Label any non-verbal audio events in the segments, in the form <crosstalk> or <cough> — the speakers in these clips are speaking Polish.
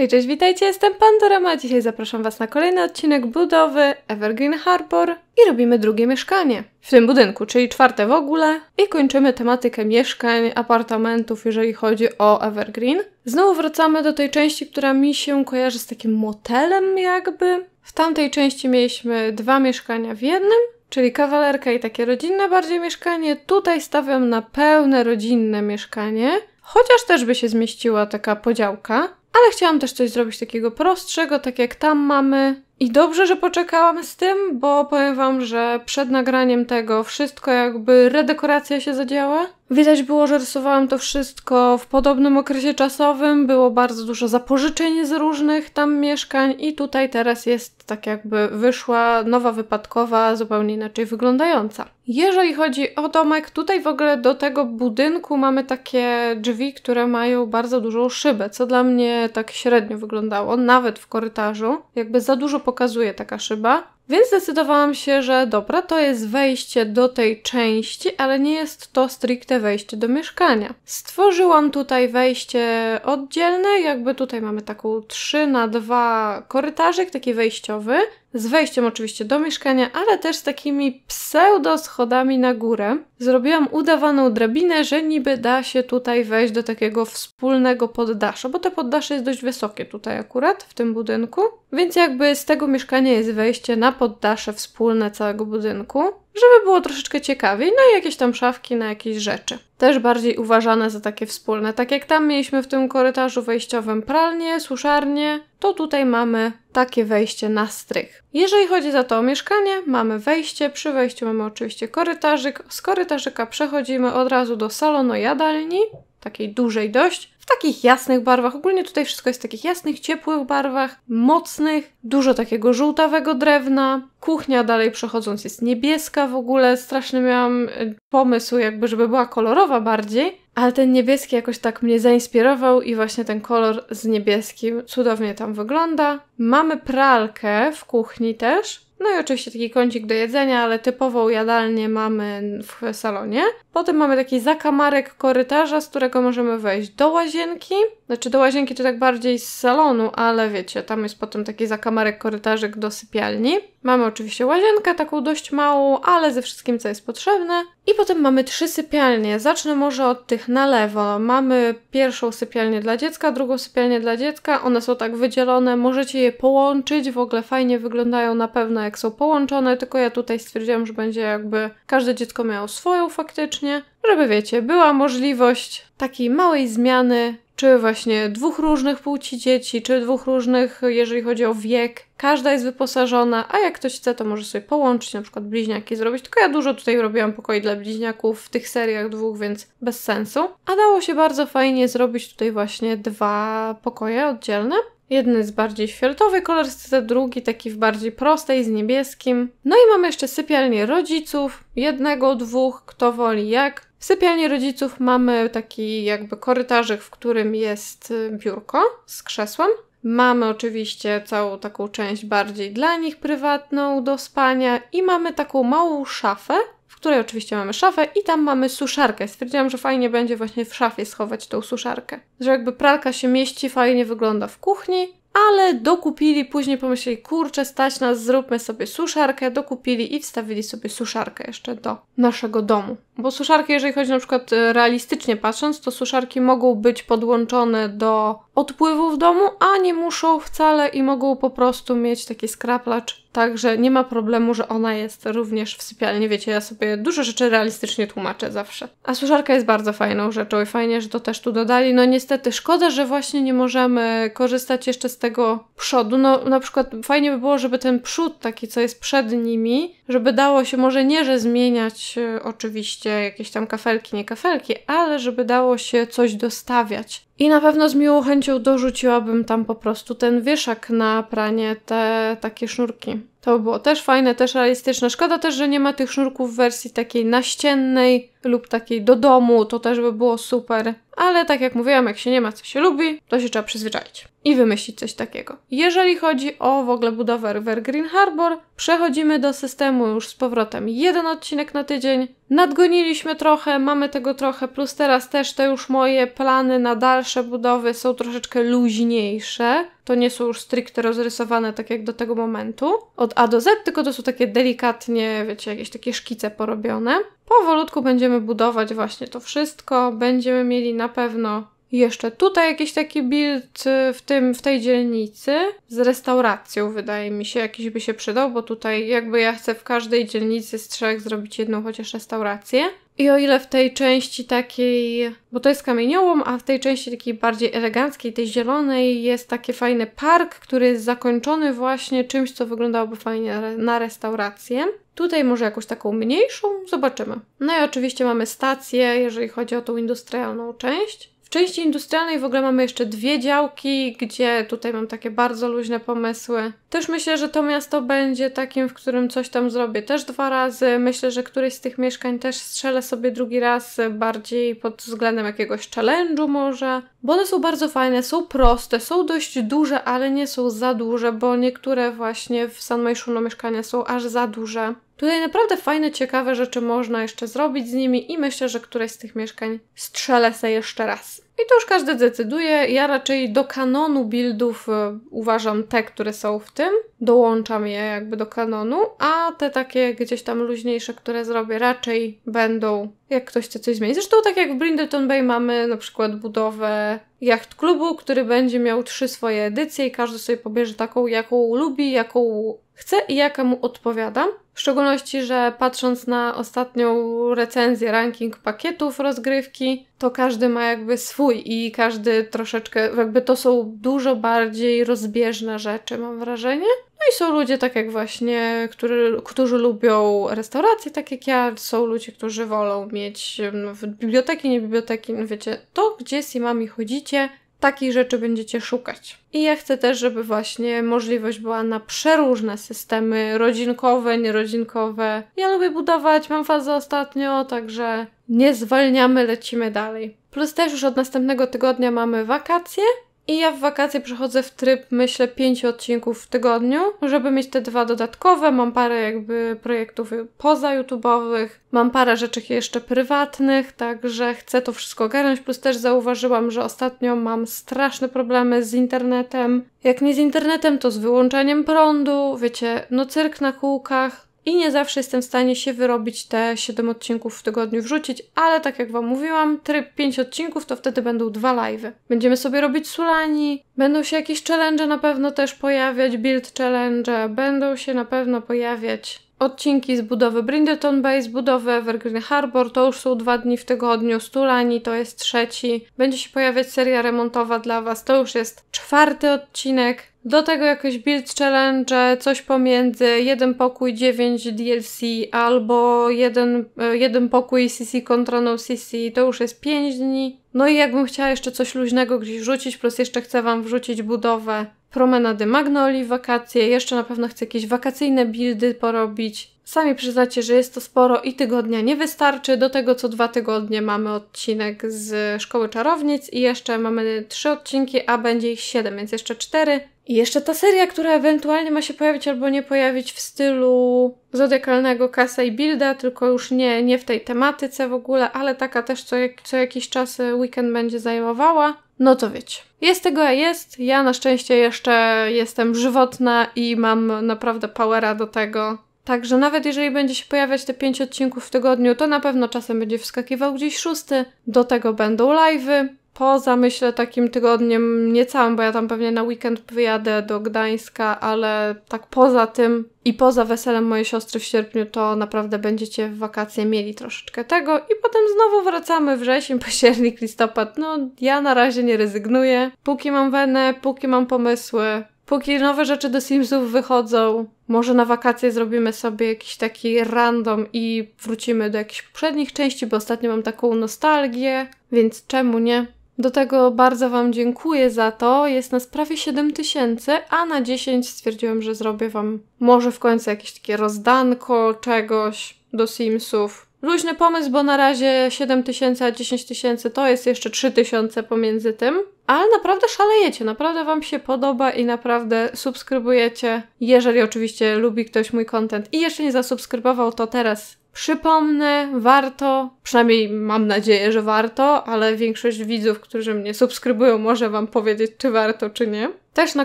Hej, cześć, witajcie, jestem Pandorama, dzisiaj zapraszam Was na kolejny odcinek budowy Evergreen Harbor i robimy drugie mieszkanie w tym budynku, czyli czwarte w ogóle i kończymy tematykę mieszkań, apartamentów, jeżeli chodzi o Evergreen. Znowu wracamy do tej części, która mi się kojarzy z takim motelem jakby. W tamtej części mieliśmy dwa mieszkania w jednym, czyli kawalerka i takie rodzinne bardziej mieszkanie. Tutaj stawiam na pełne rodzinne mieszkanie, chociaż też by się zmieściła taka podziałka. Ale chciałam też coś zrobić takiego prostszego, tak jak tam mamy. I dobrze, że poczekałam z tym, bo powiem Wam, że przed nagraniem tego wszystko jakby redekoracja się zadziała. Widać było, że rysowałam to wszystko w podobnym okresie czasowym, było bardzo dużo zapożyczeń z różnych tam mieszkań i tutaj teraz jest tak jakby wyszła nowa wypadkowa, zupełnie inaczej wyglądająca. Jeżeli chodzi o domek, tutaj w ogóle do tego budynku mamy takie drzwi, które mają bardzo dużą szybę, co dla mnie tak średnio wyglądało, nawet w korytarzu. Jakby za dużo pokazuje taka szyba. Więc zdecydowałam się, że dobra, to jest wejście do tej części, ale nie jest to stricte wejście do mieszkania. Stworzyłam tutaj wejście oddzielne, jakby tutaj mamy taką 3 na 2 korytarzek, taki wejściowy z wejściem oczywiście do mieszkania, ale też z takimi pseudo schodami na górę. Zrobiłam udawaną drabinę, że niby da się tutaj wejść do takiego wspólnego poddasza, bo te poddasze jest dość wysokie tutaj akurat, w tym budynku. Więc jakby z tego mieszkania jest wejście na poddasze wspólne całego budynku żeby było troszeczkę ciekawiej, no i jakieś tam szafki na jakieś rzeczy. Też bardziej uważane za takie wspólne. Tak jak tam mieliśmy w tym korytarzu wejściowym pralnię, suszarnię, to tutaj mamy takie wejście na strych. Jeżeli chodzi za to o mieszkanie, mamy wejście, przy wejściu mamy oczywiście korytarzyk, z korytarzyka przechodzimy od razu do salonu jadalni, takiej dużej dość, takich jasnych barwach. Ogólnie tutaj wszystko jest w takich jasnych, ciepłych barwach, mocnych, dużo takiego żółtawego drewna. Kuchnia dalej przechodząc jest niebieska w ogóle. Straszny miałam y, pomysł, jakby, żeby była kolorowa bardziej, ale ten niebieski jakoś tak mnie zainspirował i właśnie ten kolor z niebieskim cudownie tam wygląda. Mamy pralkę w kuchni też. No i oczywiście taki kącik do jedzenia, ale typową jadalnię mamy w salonie. Potem mamy taki zakamarek korytarza, z którego możemy wejść do łazienki, znaczy do łazienki to tak bardziej z salonu, ale wiecie, tam jest potem taki zakamarek, korytarzyk do sypialni. Mamy oczywiście łazienkę, taką dość małą, ale ze wszystkim, co jest potrzebne. I potem mamy trzy sypialnie. Zacznę może od tych na lewo. Mamy pierwszą sypialnię dla dziecka, drugą sypialnię dla dziecka. One są tak wydzielone, możecie je połączyć. W ogóle fajnie wyglądają na pewno, jak są połączone, tylko ja tutaj stwierdziłam, że będzie jakby każde dziecko miało swoją faktycznie żeby wiecie, była możliwość takiej małej zmiany czy właśnie dwóch różnych płci dzieci, czy dwóch różnych, jeżeli chodzi o wiek. Każda jest wyposażona, a jak ktoś chce, to może sobie połączyć, na przykład bliźniaki zrobić. Tylko ja dużo tutaj robiłam pokoi dla bliźniaków w tych seriach dwóch, więc bez sensu. A dało się bardzo fajnie zrobić tutaj właśnie dwa pokoje oddzielne. Jeden jest bardziej fioletowy kolorystyce, drugi taki w bardziej prostej, z niebieskim. No i mamy jeszcze sypialnię rodziców, jednego, dwóch, kto woli jak. W sypialni rodziców mamy taki jakby korytarzyk, w którym jest y, biurko z krzesłem. Mamy oczywiście całą taką część bardziej dla nich prywatną do spania i mamy taką małą szafę, w której oczywiście mamy szafę i tam mamy suszarkę. Stwierdziłam, że fajnie będzie właśnie w szafie schować tą suszarkę. Że jakby pralka się mieści, fajnie wygląda w kuchni, ale dokupili, później pomyśleli, kurczę, stać nas, zróbmy sobie suszarkę, dokupili i wstawili sobie suszarkę jeszcze do naszego domu. Bo suszarki, jeżeli chodzi na przykład e, realistycznie patrząc, to suszarki mogą być podłączone do odpływu w domu, a nie muszą wcale i mogą po prostu mieć taki skraplacz Także nie ma problemu, że ona jest również w sypialni. Wiecie, ja sobie dużo rzeczy realistycznie tłumaczę zawsze. A suszarka jest bardzo fajną rzeczą i fajnie, że to też tu dodali. No niestety szkoda, że właśnie nie możemy korzystać jeszcze z tego przodu. No na przykład fajnie by było, żeby ten przód taki, co jest przed nimi, żeby dało się może nie, że zmieniać e, oczywiście jakieś tam kafelki, nie kafelki, ale żeby dało się coś dostawiać. I na pewno z miłą chęcią dorzuciłabym tam po prostu ten wieszak na pranie, te takie sznurki. To było też fajne, też realistyczne. Szkoda też, że nie ma tych sznurków w wersji takiej naściennej lub takiej do domu, to też by było super. Ale tak jak mówiłam, jak się nie ma co się lubi, to się trzeba przyzwyczaić i wymyślić coś takiego. Jeżeli chodzi o w ogóle budowę Green Harbor, przechodzimy do systemu już z powrotem. Jeden odcinek na tydzień. Nadgoniliśmy trochę, mamy tego trochę, plus teraz też te już moje plany na dalsze budowy są troszeczkę luźniejsze to nie są już stricte rozrysowane tak jak do tego momentu, od A do Z, tylko to są takie delikatnie, wiecie, jakieś takie szkice porobione. Powolutku będziemy budować właśnie to wszystko, będziemy mieli na pewno jeszcze tutaj jakiś taki build y, w, tym, w tej dzielnicy z restauracją, wydaje mi się, jakiś by się przydał, bo tutaj jakby ja chcę w każdej dzielnicy z trzech zrobić jedną chociaż restaurację. I o ile w tej części takiej, bo to jest kamieniołom, a w tej części takiej bardziej eleganckiej, tej zielonej, jest taki fajny park, który jest zakończony właśnie czymś, co wyglądałoby fajnie na restaurację. Tutaj może jakąś taką mniejszą, zobaczymy. No i oczywiście mamy stację, jeżeli chodzi o tą industrialną część części industrialnej w ogóle mamy jeszcze dwie działki, gdzie tutaj mam takie bardzo luźne pomysły. Też myślę, że to miasto będzie takim, w którym coś tam zrobię też dwa razy. Myślę, że któryś z tych mieszkań też strzelę sobie drugi raz, bardziej pod względem jakiegoś challenge'u może. Bo one są bardzo fajne, są proste, są dość duże, ale nie są za duże, bo niektóre właśnie w San Myszuno mieszkania są aż za duże. Tutaj naprawdę fajne, ciekawe rzeczy można jeszcze zrobić z nimi i myślę, że któreś z tych mieszkań strzelę sobie jeszcze raz. I to już każdy decyduje. Ja raczej do kanonu buildów e, uważam te, które są w tym. Dołączam je jakby do kanonu, a te takie gdzieś tam luźniejsze, które zrobię, raczej będą jak ktoś chce coś zmienić. Zresztą tak jak w Brindleton Bay mamy na przykład budowę jacht klubu, który będzie miał trzy swoje edycje i każdy sobie pobierze taką, jaką lubi, jaką chce i jaka mu odpowiada. W szczególności, że patrząc na ostatnią recenzję, ranking pakietów rozgrywki, to każdy ma jakby swój i każdy troszeczkę, jakby to są dużo bardziej rozbieżne rzeczy, mam wrażenie. No i są ludzie tak jak właśnie, który, którzy lubią restauracje, tak jak ja, są ludzie, którzy wolą mieć w biblioteki, nie biblioteki, no wiecie, to gdzie z imami chodzicie, takich rzeczy będziecie szukać. I ja chcę też, żeby właśnie możliwość była na przeróżne systemy rodzinkowe, nierodzinkowe. Ja lubię budować, mam fazę ostatnio, także nie zwalniamy, lecimy dalej. Plus też już od następnego tygodnia mamy wakacje, i ja w wakacje przychodzę w tryb, myślę, pięciu odcinków w tygodniu, żeby mieć te dwa dodatkowe. Mam parę jakby projektów poza YouTube'owych, mam parę rzeczy jeszcze prywatnych, także chcę to wszystko ogarnąć. Plus też zauważyłam, że ostatnio mam straszne problemy z internetem. Jak nie z internetem, to z wyłączeniem prądu, wiecie, no cyrk na kółkach i nie zawsze jestem w stanie się wyrobić te 7 odcinków w tygodniu wrzucić, ale tak jak Wam mówiłam, tryb 5 odcinków to wtedy będą dwa live. Będziemy sobie robić sulani, będą się jakieś challenge na pewno też pojawiać, build challenge, będą się na pewno pojawiać odcinki z budowy Brindleton Bay, z budowy Evergreen Harbor, to już są dwa dni w tygodniu, Stulani to jest trzeci, będzie się pojawiać seria remontowa dla Was, to już jest czwarty odcinek, do tego jakieś build challenge, coś pomiędzy jeden pokój 9 DLC albo jeden, e, jeden pokój CC kontra no CC, to już jest 5 dni. No i jakbym chciała jeszcze coś luźnego gdzieś wrzucić, plus jeszcze chcę Wam wrzucić budowę promenady Magnoli, wakacje, jeszcze na pewno chcę jakieś wakacyjne buildy porobić. Sami przyznacie, że jest to sporo i tygodnia nie wystarczy. Do tego co dwa tygodnie mamy odcinek z Szkoły Czarownic i jeszcze mamy trzy odcinki, a będzie ich siedem, więc jeszcze cztery. I jeszcze ta seria, która ewentualnie ma się pojawić albo nie pojawić w stylu zodiakalnego Kasa i Bilda, tylko już nie, nie w tej tematyce w ogóle, ale taka też co, co jakiś czas e, weekend będzie zajmowała. No to wiecie. Jest tego, a jest. Ja na szczęście jeszcze jestem żywotna i mam naprawdę powera do tego. Także nawet jeżeli będzie się pojawiać te pięć odcinków w tygodniu, to na pewno czasem będzie wskakiwał gdzieś szósty. Do tego będą live'y poza myślę takim tygodniem niecałym, bo ja tam pewnie na weekend wyjadę do Gdańska, ale tak poza tym i poza weselem mojej siostry w sierpniu, to naprawdę będziecie w wakacje mieli troszeczkę tego i potem znowu wracamy wrzesień, <laughs> październik, listopad. No ja na razie nie rezygnuję. Póki mam wenę, póki mam pomysły, póki nowe rzeczy do Simsów wychodzą, może na wakacje zrobimy sobie jakiś taki random i wrócimy do jakichś poprzednich części, bo ostatnio mam taką nostalgię, więc czemu nie? Do tego bardzo Wam dziękuję za to. Jest nas prawie 7 tysięcy, a na 10 stwierdziłam, że zrobię Wam może w końcu jakieś takie rozdanko czegoś do Simsów. Luźny pomysł, bo na razie 7 tysięcy, a 10 tysięcy to jest jeszcze 3 tysiące pomiędzy tym. Ale naprawdę szalejecie, naprawdę Wam się podoba i naprawdę subskrybujecie. Jeżeli oczywiście lubi ktoś mój content i jeszcze nie zasubskrybował, to teraz Przypomnę, warto, przynajmniej mam nadzieję, że warto, ale większość widzów, którzy mnie subskrybują, może Wam powiedzieć, czy warto, czy nie. Też na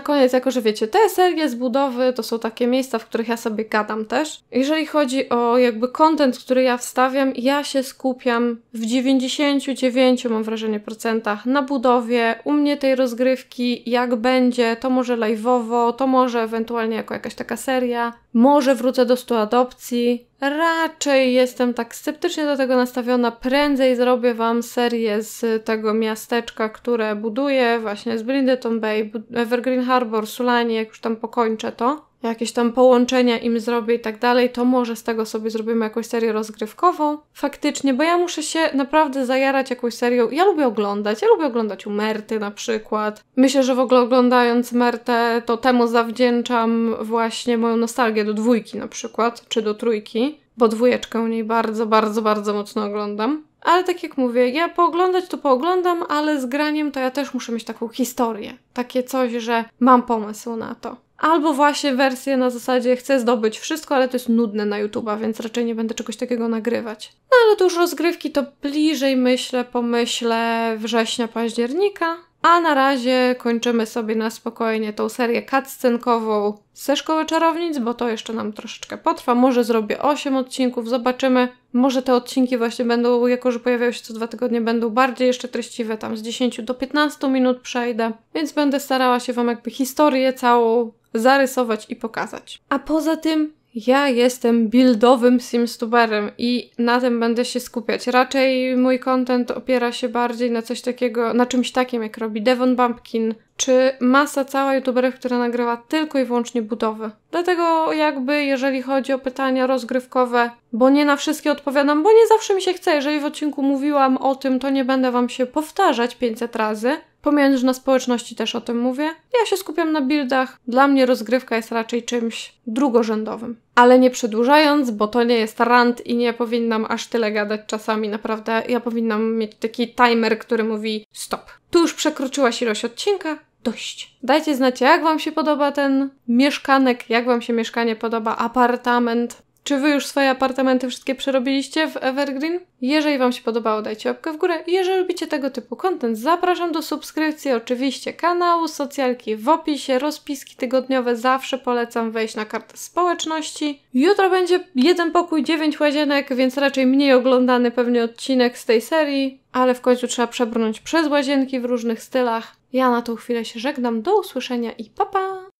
koniec, jako że wiecie, te serie z budowy to są takie miejsca, w których ja sobie gadam też. Jeżeli chodzi o jakby kontent, który ja wstawiam, ja się skupiam w 99, mam wrażenie, procentach na budowie. U mnie tej rozgrywki, jak będzie, to może live'owo, to może ewentualnie jako jakaś taka seria. Może wrócę do 100 adopcji, Raczej jestem tak sceptycznie do tego nastawiona. Prędzej zrobię Wam serię z tego miasteczka, które buduję, właśnie z Brindeton Bay, Evergreen Harbor, Sulani, jak już tam pokończę to jakieś tam połączenia im zrobię i tak dalej, to może z tego sobie zrobimy jakąś serię rozgrywkową. Faktycznie, bo ja muszę się naprawdę zajarać jakąś serią. Ja lubię oglądać, ja lubię oglądać U Merty na przykład. Myślę, że w ogóle oglądając Mertę, to temu zawdzięczam właśnie moją nostalgię do dwójki na przykład, czy do trójki, bo dwójeczkę u niej bardzo, bardzo, bardzo mocno oglądam. Ale tak jak mówię, ja pooglądać to pooglądam, ale z graniem to ja też muszę mieć taką historię. Takie coś, że mam pomysł na to. Albo właśnie wersję na zasadzie chcę zdobyć wszystko, ale to jest nudne na YouTube, więc raczej nie będę czegoś takiego nagrywać. No ale to już rozgrywki to bliżej myślę, pomyślę września, października. A na razie kończymy sobie na spokojnie tą serię cutscenkową ze Szkoły Czarownic, bo to jeszcze nam troszeczkę potrwa. Może zrobię 8 odcinków, zobaczymy. Może te odcinki właśnie będą, jako że pojawiają się co dwa tygodnie, będą bardziej jeszcze treściwe, tam z 10 do 15 minut przejdę. Więc będę starała się Wam jakby historię całą zarysować i pokazać. A poza tym ja jestem buildowym Simstuberem i na tym będę się skupiać. Raczej mój content opiera się bardziej na coś takiego, na czymś takim, jak robi Devon Bumpkin, czy masa cała youtuberów, która nagrywa tylko i wyłącznie budowy. Dlatego jakby, jeżeli chodzi o pytania rozgrywkowe, bo nie na wszystkie odpowiadam, bo nie zawsze mi się chce. Jeżeli w odcinku mówiłam o tym, to nie będę Wam się powtarzać 500 razy. Pomijając, że na społeczności też o tym mówię. Ja się skupiam na buildach. Dla mnie rozgrywka jest raczej czymś drugorzędowym. Ale nie przedłużając, bo to nie jest rant i nie powinnam aż tyle gadać czasami, naprawdę. Ja powinnam mieć taki timer, który mówi stop. Tu już przekroczyłaś ilość odcinka, dość. Dajcie znać, jak Wam się podoba ten mieszkanek, jak Wam się mieszkanie podoba, apartament. Czy Wy już swoje apartamenty wszystkie przerobiliście w Evergreen? Jeżeli Wam się podobało, dajcie łapkę w górę. Jeżeli lubicie tego typu content, zapraszam do subskrypcji oczywiście kanału, socjalki w opisie, rozpiski tygodniowe. Zawsze polecam wejść na kartę społeczności. Jutro będzie jeden pokój, dziewięć łazienek, więc raczej mniej oglądany pewnie odcinek z tej serii, ale w końcu trzeba przebrnąć przez łazienki w różnych stylach. Ja na tą chwilę się żegnam. Do usłyszenia i pa pa!